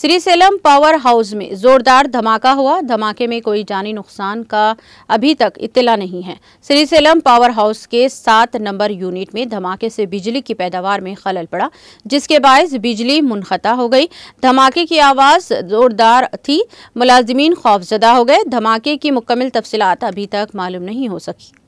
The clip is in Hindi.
श्रीसेलम पावर हाउस में जोरदार धमाका हुआ धमाके में कोई जानी नुकसान का अभी तक इतला नहीं है श्रीसेलम पावर हाउस के सात नंबर यूनिट में धमाके से बिजली की पैदावार में खलल पड़ा जिसके बायस बिजली मुनखता हो गई धमाके की आवाज़ जोरदार थी मुलाजमीन खौफजदा हो गए धमाके की मुकम्मल तफसलत अभी तक मालूम नहीं हो सकी